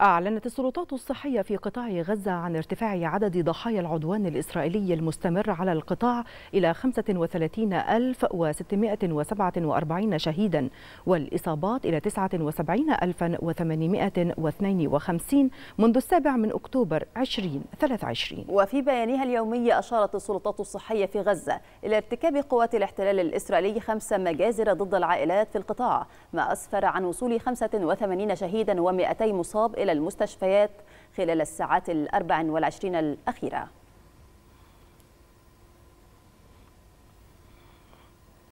أعلنت السلطات الصحية في قطاع غزة عن ارتفاع عدد ضحايا العدوان الإسرائيلي المستمر على القطاع إلى 35647 شهيدا والإصابات إلى 79852 منذ السابع من أكتوبر 2023 وفي بيانها اليومي أشارت السلطات الصحية في غزة إلى ارتكاب قوات الاحتلال الإسرائيلي خمس مجازر ضد العائلات في القطاع ما أسفر عن وصول 85 شهيدا و200 مصاب إلى المستشفيات خلال الساعات الأربع والعشرين الأخيرة